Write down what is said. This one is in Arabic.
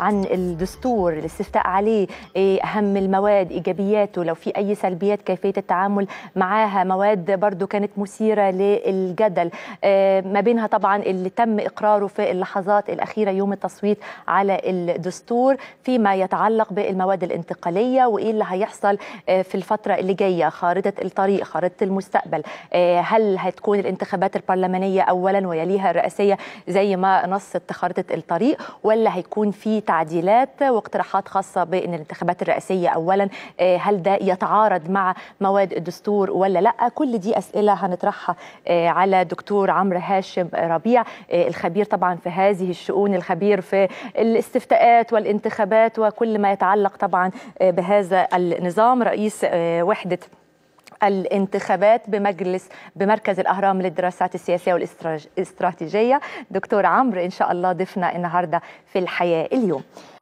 عن الدستور الاستفتاء عليه إيه أهم المواد إيجابياته لو في أي سلبيات كيفية التعامل معاها مواد برضو كانت مثيرة للجدل إيه ما بينها طبعا اللي تم إقراره في اللحظات الأخيرة يوم التصويت على الدستور فيما يتعلق بالمواد الانتقالية وإيه اللي هيحصل آه، في الفترة اللي جاية خارطة الطريق خارطة المستقبل آه، هل هتكون الانتخابات البرلمانية أولا ويليها الرئاسية زي ما نصت خارطة الطريق ولا هيكون في تعديلات واقتراحات خاصة بأن الانتخابات الرئاسية أولا آه، هل ده يتعارض مع مواد الدستور ولا لا كل دي أسئلة هنطرحها آه، على دكتور عمرو هاشم ربيع آه، الخبير طبعا في هذه الشؤون الخبير في الاستفتاءات والانتخابات وكل ما يتعلق طبعا بهذا النظام رئيس وحدة الانتخابات بمجلس بمركز الأهرام للدراسات السياسية والاستراتيجية دكتور عمرو إن شاء الله ضيفنا النهاردة في الحياة اليوم